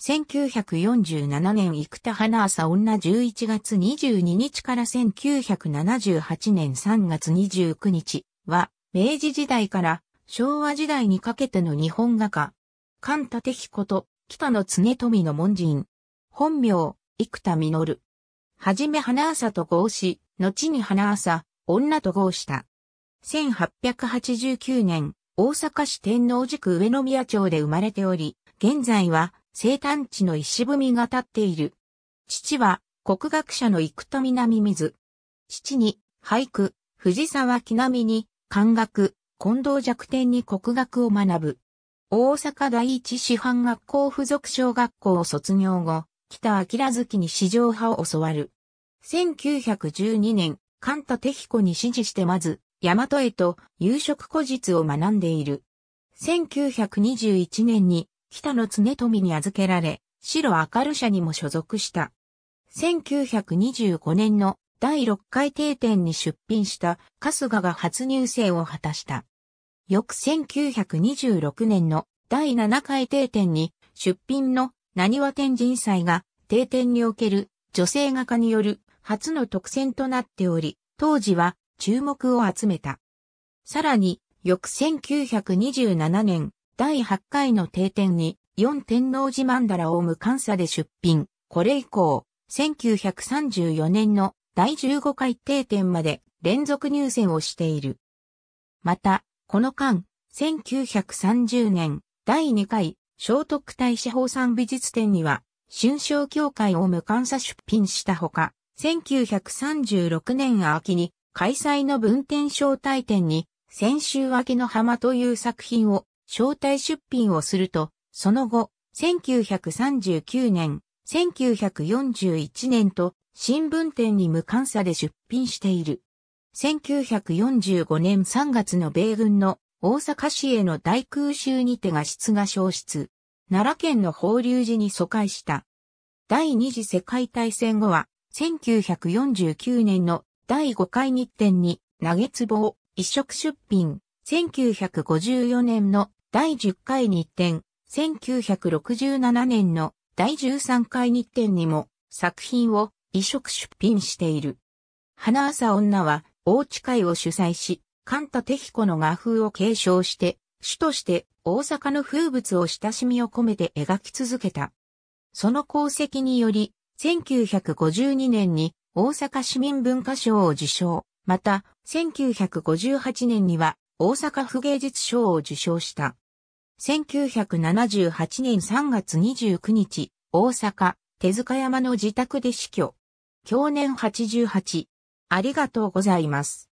1947年生田花朝女11月22日から1978年3月29日は、明治時代から昭和時代にかけての日本画家、関立彦と北野常富の門人、本名、生田実。はじめ花朝と合し、後に花朝、女と合した。1889年、大阪市天王寺区上宮町で生まれており、現在は生誕地の石踏みが立っている。父は国学者の幾富南水。父に俳句、藤沢木並に漢学、近藤弱点に国学を学ぶ。大阪第一師範学校附属小学校を卒業後、北明月に市場派を教わる。1912年、関田敵子に指示してまず、大和へと夕食古実を学んでいる。1921年に北野常富に預けられ、白明る社にも所属した。1925年の第6回定点に出品した春日が初入生を果たした。翌1926年の第7回定点に出品の何は天神祭が定点における女性画家による初の特選となっており、当時は注目を集めた。さらに、翌1927年、第8回の定点に、四天王寺曼荼羅を無監査で出品。これ以降、1934年の第15回定点まで連続入選をしている。また、この間、1930年第2回聖徳太子法産美術展には、春章協会を無監査出品したほか、1936年秋に開催の文天招待展に、千秋の浜という作品を招待出品をすると、その後、1939年、1941年と新聞店に無関査で出品している。1945年3月の米軍の大阪市への大空襲にて画質が消失。奈良県の法隆寺に疎開した。第二次世界大戦後は、1949年の第5回日展に投げ壺を一色出品。1954年の第10回日展、1967年の第13回日展にも作品を移植出品している。花朝女は大地会を主催し、神田テ子の画風を継承して、主として大阪の風物を親しみを込めて描き続けた。その功績により、1952年に大阪市民文化賞を受賞、また1958年には大阪府芸術賞を受賞した。1978年3月29日、大阪、手塚山の自宅で死去。去年88。ありがとうございます。